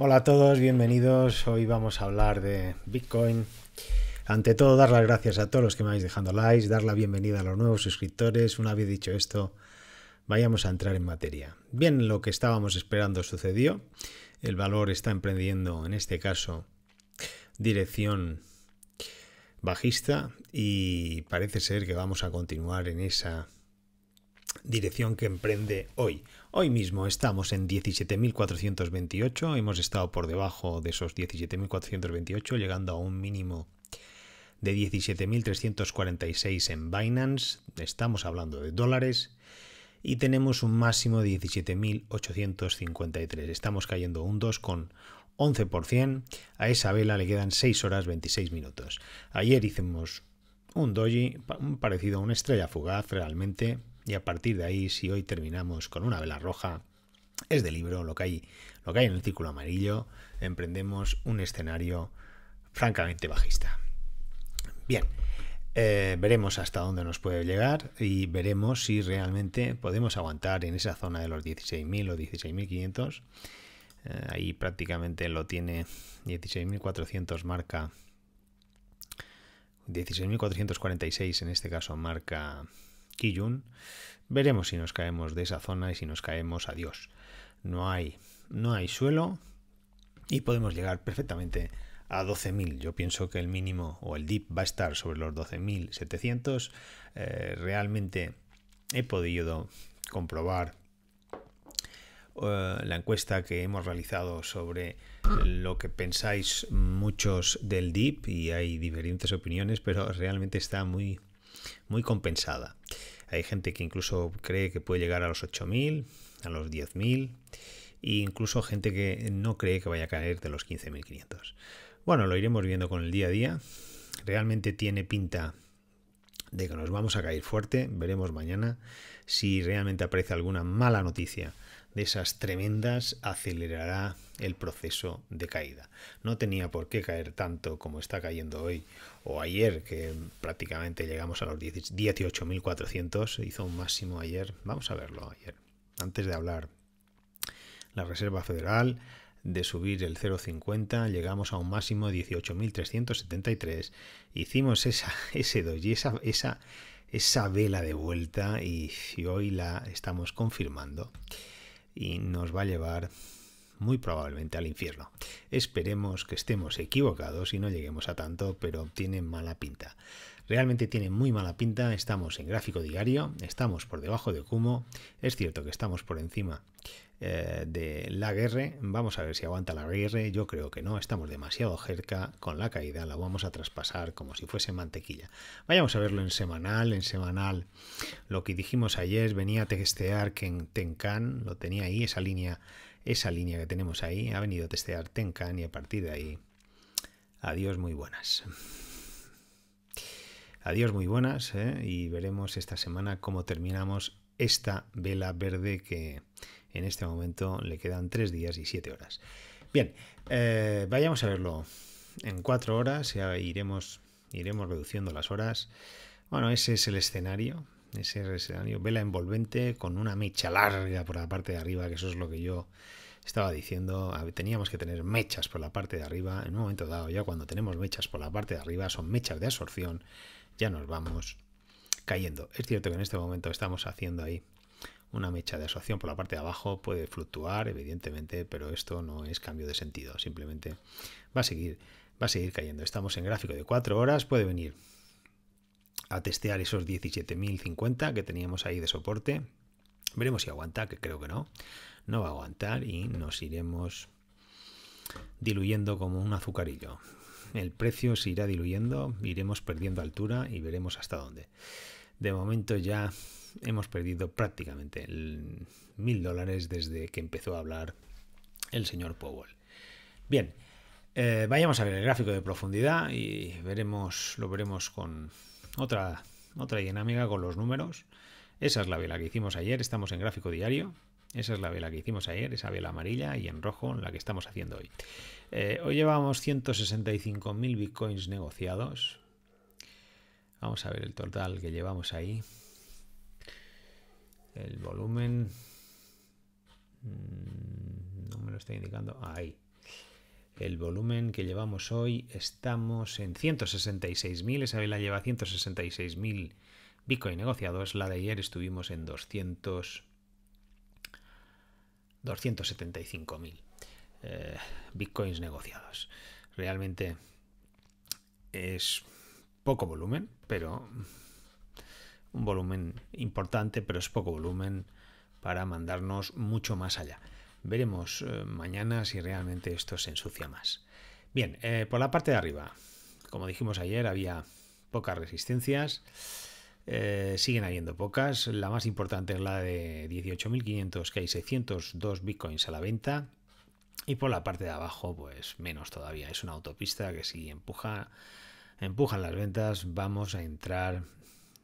Hola a todos, bienvenidos. Hoy vamos a hablar de Bitcoin. Ante todo, dar las gracias a todos los que me habéis dejando likes, dar la bienvenida a los nuevos suscriptores. Una vez dicho esto, vayamos a entrar en materia. Bien, lo que estábamos esperando sucedió. El valor está emprendiendo, en este caso, dirección bajista y parece ser que vamos a continuar en esa dirección que emprende hoy. Hoy mismo estamos en 17.428, hemos estado por debajo de esos 17.428, llegando a un mínimo de 17.346 en Binance, estamos hablando de dólares, y tenemos un máximo de 17.853, estamos cayendo un 2 con 11%, a esa vela le quedan 6 horas 26 minutos. Ayer hicimos un doji parecido a una estrella fugaz realmente, y a partir de ahí, si hoy terminamos con una vela roja, es de libro lo que hay, lo que hay en el círculo amarillo, emprendemos un escenario francamente bajista. Bien, eh, veremos hasta dónde nos puede llegar y veremos si realmente podemos aguantar en esa zona de los 16.000 o 16.500. Eh, ahí prácticamente lo tiene 16.400 marca. 16.446 en este caso marca Kijun, veremos si nos caemos de esa zona y si nos caemos, adiós. No hay, no hay suelo y podemos llegar perfectamente a 12.000. Yo pienso que el mínimo o el dip va a estar sobre los 12.700. Eh, realmente he podido comprobar eh, la encuesta que hemos realizado sobre lo que pensáis muchos del dip y hay diferentes opiniones, pero realmente está muy muy compensada. Hay gente que incluso cree que puede llegar a los 8.000, a los 10.000, e incluso gente que no cree que vaya a caer de los 15.500. Bueno, lo iremos viendo con el día a día. Realmente tiene pinta de que nos vamos a caer fuerte. Veremos mañana si realmente aparece alguna mala noticia de esas tremendas acelerará el proceso de caída. No tenía por qué caer tanto como está cayendo hoy o ayer, que prácticamente llegamos a los 18.400, hizo un máximo ayer. Vamos a verlo ayer. Antes de hablar, la Reserva Federal de subir el 0,50, llegamos a un máximo de 18.373, hicimos esa, ese 2 y esa, esa, esa vela de vuelta y, hoy la estamos confirmando y nos va a llevar muy probablemente al infierno. Esperemos que estemos equivocados y no lleguemos a tanto, pero tiene mala pinta. Realmente tiene muy mala pinta, estamos en gráfico diario, estamos por debajo de Kumo, es cierto que estamos por encima eh, de la guerra. Vamos a ver si aguanta la guerra. Yo creo que no, estamos demasiado cerca con la caída, la vamos a traspasar como si fuese mantequilla. Vayamos a verlo en semanal. En semanal, lo que dijimos ayer, venía a testear que en Tenkan, lo tenía ahí, esa línea, esa línea que tenemos ahí, ha venido a testear Tenkan y a partir de ahí, adiós, muy buenas. Adiós, muy buenas, eh, y veremos esta semana cómo terminamos esta vela verde que, en este momento le quedan 3 días y 7 horas. Bien, eh, vayamos a verlo. En 4 horas iremos, iremos reduciendo las horas. Bueno, ese es el escenario. Ese es el escenario. Vela envolvente con una mecha larga por la parte de arriba, que eso es lo que yo estaba diciendo, ah, teníamos que tener mechas por la parte de arriba. En un momento dado, ya cuando tenemos mechas por la parte de arriba, son mechas de absorción, ya nos vamos cayendo. Es cierto que en este momento estamos haciendo ahí una mecha de asociación por la parte de abajo puede fluctuar, evidentemente, pero esto no es cambio de sentido, simplemente va a seguir, va a seguir cayendo. Estamos en gráfico de 4 horas, puede venir a testear esos 17.050 que teníamos ahí de soporte. Veremos si aguanta, que creo que no. No va a aguantar y nos iremos diluyendo como un azucarillo. El precio se irá diluyendo, iremos perdiendo altura y veremos hasta dónde. De momento ya hemos perdido prácticamente mil dólares desde que empezó a hablar el señor Powell. Bien, eh, vayamos a ver el gráfico de profundidad y veremos, lo veremos con otra, otra dinámica con los números. Esa es la vela que hicimos ayer, estamos en gráfico diario. Esa es la vela que hicimos ayer, esa vela amarilla y en rojo la que estamos haciendo hoy. Eh, hoy llevamos 165.000 bitcoins negociados. Vamos a ver el total que llevamos ahí. El volumen mm, no me lo está indicando. Ahí. El volumen que llevamos hoy estamos en 166.000. vela lleva 166.000 Bitcoin negociados. La de ayer estuvimos en 200. 275.000 eh, bitcoins negociados. Realmente es poco volumen, pero un volumen importante, pero es poco volumen para mandarnos mucho más allá. Veremos eh, mañana si realmente esto se ensucia más. Bien, eh, por la parte de arriba, como dijimos ayer, había pocas resistencias. Eh, siguen habiendo pocas. La más importante es la de 18.500, que hay 602 bitcoins a la venta. Y por la parte de abajo, pues menos todavía. Es una autopista que si empuja, empujan las ventas, vamos a entrar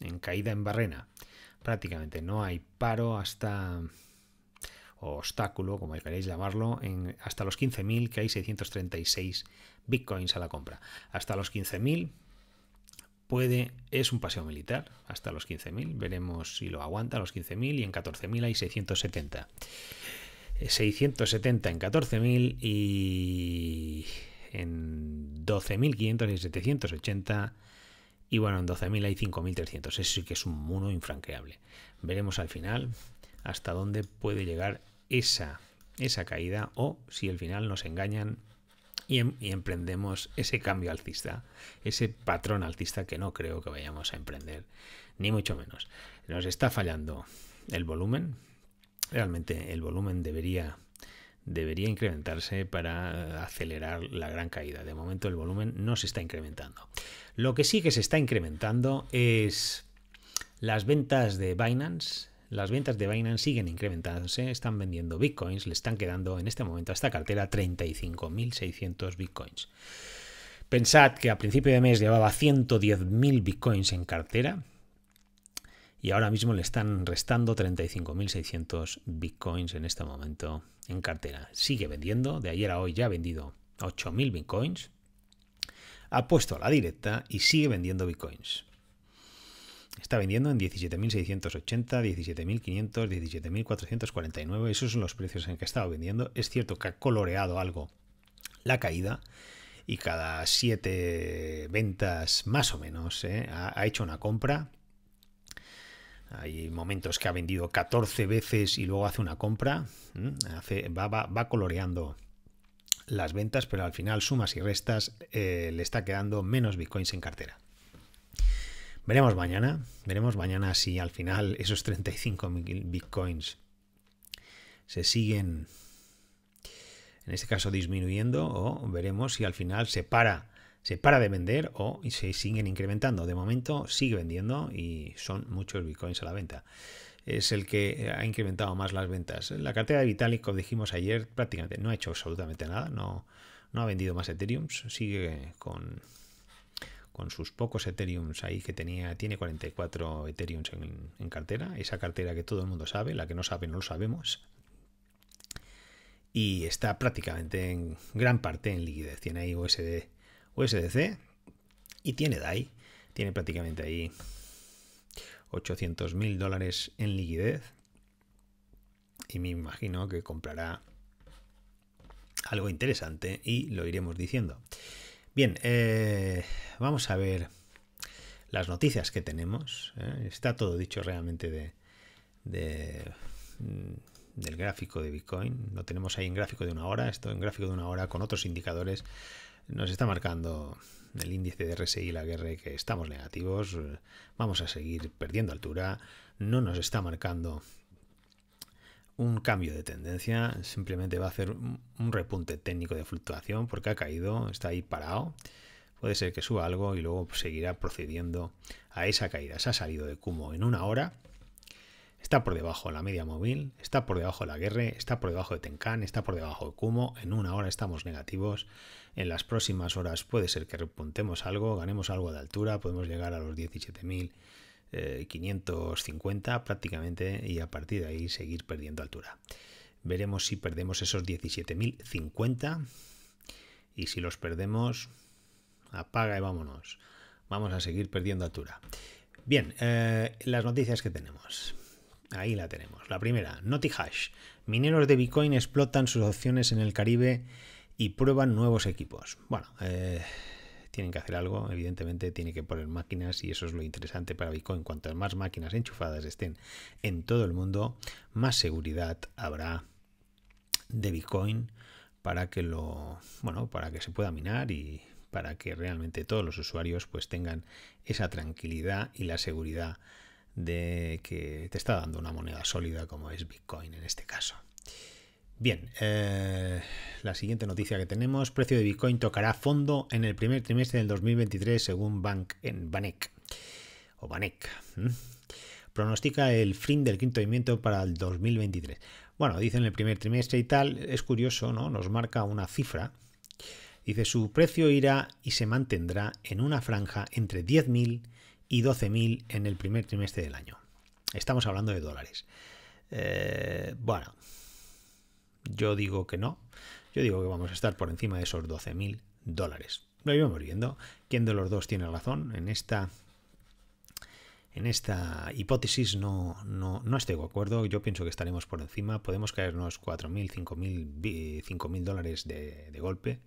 en caída en barrena. Prácticamente no hay paro hasta obstáculo, como queréis llamarlo, hasta los 15.000 que hay 636 bitcoins a la compra. Hasta los 15.000 puede, es un paseo militar, hasta los 15.000, veremos si lo aguanta, los 15.000 y en 14.000 hay 670. 670 eh, en 14.000 y en 12.500 y 780 y bueno, en 12.000 hay 5.300. Eso sí que es un mono infranqueable. Veremos al final hasta dónde puede llegar esa, esa caída o si al final nos engañan y, em, y, emprendemos ese cambio alcista, ese patrón alcista que no creo que vayamos a emprender, ni mucho menos. Nos está fallando el volumen. Realmente el volumen debería debería incrementarse para eh, acelerar la gran caída. De momento el volumen no se está incrementando. Lo que sí que se está incrementando es las ventas de Binance. Las ventas de Binance siguen incrementándose, están vendiendo bitcoins, le están quedando en este momento a esta cartera 35.600 bitcoins. Pensad que a principio de mes llevaba 110.000 bitcoins en cartera, y ahora mismo le están restando 35.600 bitcoins en este momento en cartera. Sigue vendiendo, de ayer a hoy ya ha vendido 8.000 bitcoins, ha puesto a la directa y sigue vendiendo bitcoins. Está vendiendo en 17.680, 17.500, 17.449. Esos son los precios en que ha estado vendiendo. Es cierto que ha coloreado algo la caída y cada siete ventas más o menos eh, ha, hecho una compra hay momentos que ha vendido 14 veces y luego hace una compra, va, va, coloreando las ventas, pero al final sumas y restas eh, le está quedando menos bitcoins en cartera. Veremos mañana, veremos mañana si al final esos 35.000 bitcoins se siguen, en este caso, disminuyendo o veremos si al final se para se para de vender o se siguen incrementando. De momento sigue vendiendo y son muchos bitcoins a la venta. Es el que eh, ha incrementado más las ventas. La cartera de Vitalik, como dijimos ayer, prácticamente no ha hecho absolutamente nada. No, ha vendido más Ethereum. Sigue con, con sus pocos Ethereums ahí que tenía, tiene 44 Ethereums en, en, cartera, esa cartera que todo el mundo sabe, la que no sabe no lo sabemos. Y está prácticamente en gran parte en liquidez. Tiene ahí USD USDC y tiene DAI. Tiene prácticamente ahí 800 mil dólares en liquidez. Y me imagino que comprará algo interesante y lo iremos diciendo. Bien, eh, vamos a ver las noticias que tenemos. ¿eh? Está todo dicho realmente de, mm, del gráfico de Bitcoin. Lo tenemos ahí en gráfico de una hora, esto en gráfico de una hora con otros indicadores nos está marcando el índice de RSI la guerra que estamos negativos, vamos a seguir perdiendo altura, no nos está marcando un cambio de tendencia, simplemente va a hacer un repunte técnico de fluctuación porque ha caído, está ahí parado. Puede ser que suba algo y luego seguirá procediendo a esa caída. Se ha salido de Kumo en una hora Está por debajo de la media móvil, está por debajo de la guerra, está por debajo de Tenkan, está por debajo de Kumo. En una hora estamos negativos. En las próximas horas puede ser que repuntemos algo, ganemos algo de altura, podemos llegar a los 17.550 eh, prácticamente y a partir de ahí seguir perdiendo altura. Veremos si perdemos esos 17.050 y si los perdemos, apaga y vámonos. Vamos a seguir perdiendo altura. Bien, eh, las noticias que tenemos. Ahí la tenemos. La primera, Hash. Mineros de Bitcoin explotan sus opciones en el Caribe y prueban nuevos equipos. Bueno, eh, tienen que hacer algo, evidentemente tienen que poner máquinas y eso es lo interesante para Bitcoin. Cuanto más máquinas enchufadas estén en todo el mundo, más seguridad habrá de Bitcoin para que lo, bueno, para que se pueda minar y para que realmente todos los usuarios pues tengan esa tranquilidad y la seguridad de que te está dando una moneda sólida como es Bitcoin en este caso. Bien, eh, la siguiente noticia que tenemos, precio de Bitcoin tocará fondo en el primer trimestre del 2023 según Bank, en Banec. O Banek Pronostica el fin del quinto movimiento para el 2023. Bueno, dice en el primer trimestre y tal, es curioso, ¿no? Nos marca una cifra. Dice, su precio irá y se mantendrá en una franja entre 10.000 y 12.000 en el primer trimestre del año. Estamos hablando de dólares. Eh, bueno, yo digo que no. Yo digo que vamos a estar por encima de esos 12.000 dólares. Lo iremos viendo. ¿Quién de los dos tiene razón? En esta, en esta hipótesis no, no, no estoy de acuerdo. Yo pienso que estaremos por encima. Podemos caernos 4.000, 5.000 dólares de, de golpe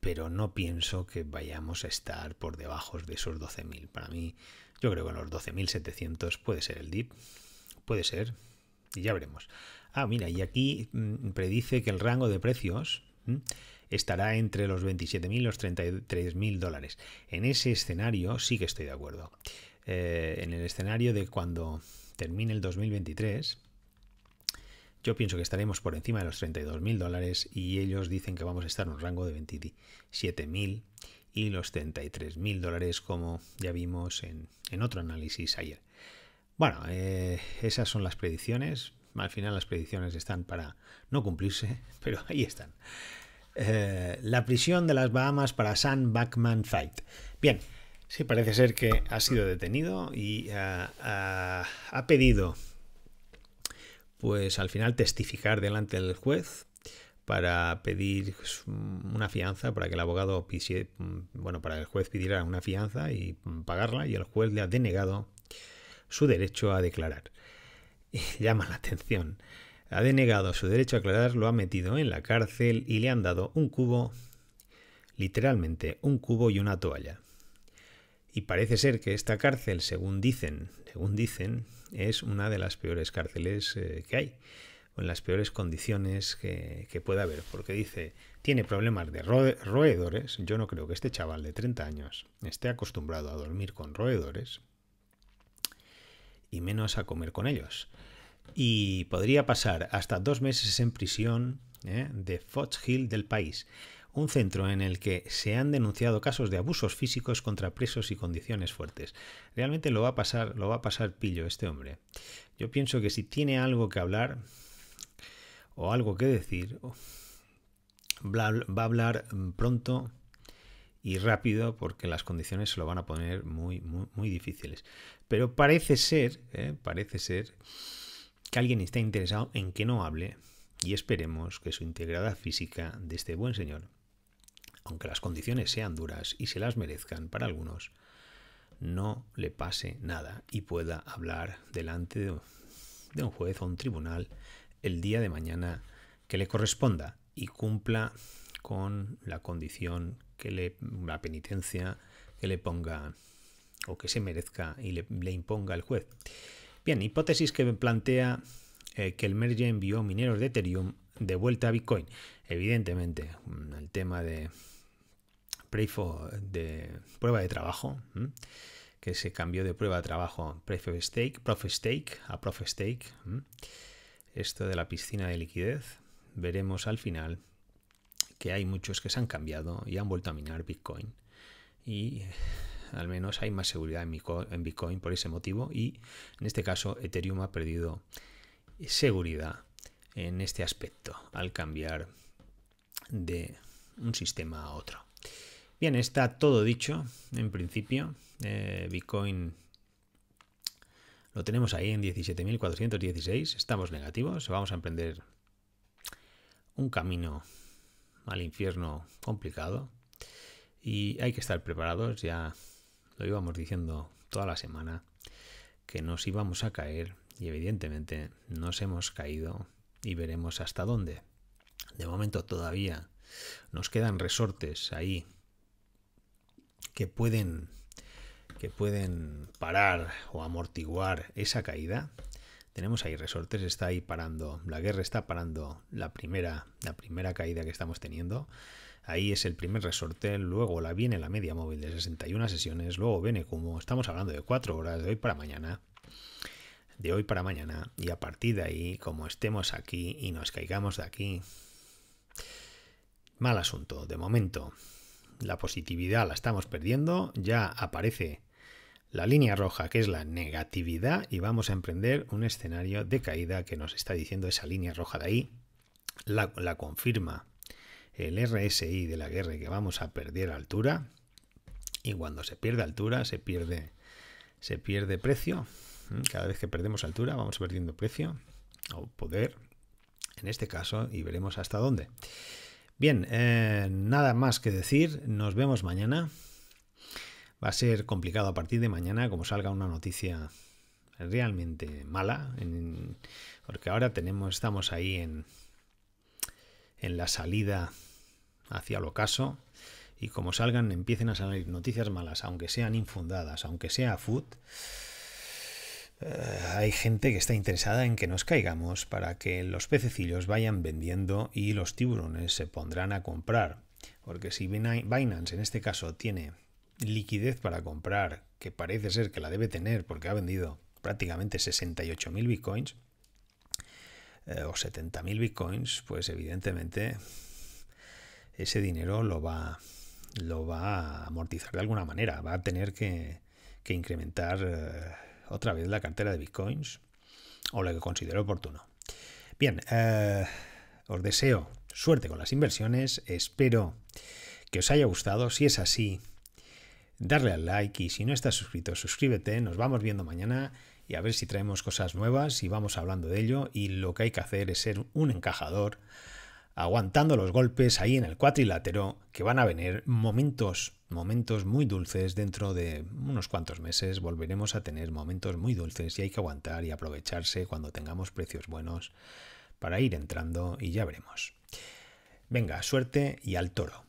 pero no pienso que vayamos a estar por debajo de esos 12.000. Para mí, yo creo que los 12.700 puede ser el dip, puede ser, y ya veremos. Ah, mira, y aquí mm, predice que el rango de precios mm, estará entre los 27.000 y los 33.000 dólares. En ese escenario sí que estoy de acuerdo. Eh, en el escenario de cuando termine el 2023, yo pienso que estaremos por encima de los 32 mil dólares y ellos dicen que vamos a estar en un rango de 27 mil y los 33 mil dólares como ya vimos en, otro análisis ayer. Bueno, eh, esas son las predicciones. Al final las predicciones están para no cumplirse, pero ahí están. Eh, la prisión de las Bahamas para Sam Bachman Fight. Bien, sí, parece ser que ha sido detenido y ah, ah, ha pedido pues al final testificar delante del juez para pedir una fianza, para que el abogado bueno, para el juez pidiera una fianza y pagarla, y el juez le ha denegado su derecho a declarar. llama la atención. Ha denegado su derecho a declarar, lo ha metido en la cárcel y le han dado un cubo, literalmente un cubo y una toalla. Y parece ser que esta cárcel, según dicen, según dicen, es una de las peores cárceles eh, que hay, o en las peores condiciones que, pueda haber, porque dice, tiene problemas de roedores, yo no creo que este chaval de 30 años esté acostumbrado a dormir con roedores, y menos a comer con ellos. Y podría pasar hasta dos meses en prisión eh, de Fox Hill del país un centro en el que se han denunciado casos de abusos físicos contra presos y condiciones fuertes. Realmente lo va a pasar, lo va a pasar pillo este hombre. Yo pienso que si tiene algo que hablar o algo que decir, va a hablar pronto y rápido porque las condiciones se lo van a poner muy, muy, difíciles. Pero parece ser, ¿eh? parece ser que alguien está interesado en que no hable y esperemos que su integridad física de este buen señor aunque las condiciones sean duras y se las merezcan para algunos, no le pase nada y pueda hablar delante de un juez o un tribunal el día de mañana que le corresponda y cumpla con la condición que le la penitencia que le ponga o que se merezca y le, imponga el juez. Bien, hipótesis que plantea eh, que el merge envió mineros de Ethereum de vuelta a Bitcoin. Evidentemente, el tema de de prueba de trabajo, que se cambió de prueba de trabajo Proof stake, stake a prof stake. Esto de la piscina de liquidez, veremos al final que hay muchos que se han cambiado y han vuelto a minar Bitcoin. Y al menos hay más seguridad en Bitcoin por ese motivo. Y en este caso, Ethereum ha perdido seguridad en este aspecto al cambiar de un sistema a otro. Bien, está todo dicho en principio. Eh, Bitcoin lo tenemos ahí en 17.416. Estamos negativos. Vamos a emprender un camino al infierno complicado. Y hay que estar preparados. Ya lo íbamos diciendo toda la semana que nos íbamos a caer y evidentemente nos hemos caído y veremos hasta dónde. De momento todavía nos quedan resortes ahí que pueden, que pueden parar o amortiguar esa caída. Tenemos ahí resortes, está ahí parando, la guerra está parando la primera, la primera caída que estamos teniendo. Ahí es el primer resorte, luego la viene la media móvil de 61 sesiones, luego viene como estamos hablando de 4 horas de hoy para mañana, de hoy para mañana, y a partir de ahí, como estemos aquí y nos caigamos de aquí, mal asunto, de momento, la positividad la estamos perdiendo, ya aparece la línea roja que es la negatividad y vamos a emprender un escenario de caída que nos está diciendo esa línea roja de ahí, la, confirma el RSI de la guerra que vamos a perder altura y cuando se pierde altura se pierde se pierde precio mm, cada vez que perdemos altura vamos perdiendo precio o poder en este caso y veremos hasta dónde Bien, eh, nada más que decir, nos vemos mañana. Va a ser complicado a partir de mañana, como salga una noticia realmente mala, porque ahora tenemos, estamos ahí en, en la salida hacia el ocaso y como salgan, empiecen a salir noticias malas, aunque sean infundadas, aunque sea food eh, hay gente que está interesada en que nos caigamos para que los pececillos vayan vendiendo y los tiburones se pondrán a comprar. Porque si Binance en este caso tiene liquidez para comprar, que parece ser que la debe tener porque ha vendido prácticamente 68.000 bitcoins eh, o 70.000 bitcoins, pues evidentemente ese dinero lo va, lo va a amortizar de alguna manera, va a tener que, incrementar... Eh, otra vez la cartera de bitcoins o lo que considero oportuno. Bien, eh, os deseo suerte con las inversiones, espero que os haya gustado, si es así, darle al like y si no estás suscrito, suscríbete, nos vamos viendo mañana y a ver si traemos cosas nuevas y vamos hablando de ello y lo que hay que hacer es ser un encajador aguantando los golpes ahí en el cuatrilátero que van a venir momentos momentos muy dulces. Dentro de unos cuantos meses volveremos a tener momentos muy dulces y hay que aguantar y aprovecharse cuando tengamos precios buenos para ir entrando y ya veremos. Venga, suerte y al toro.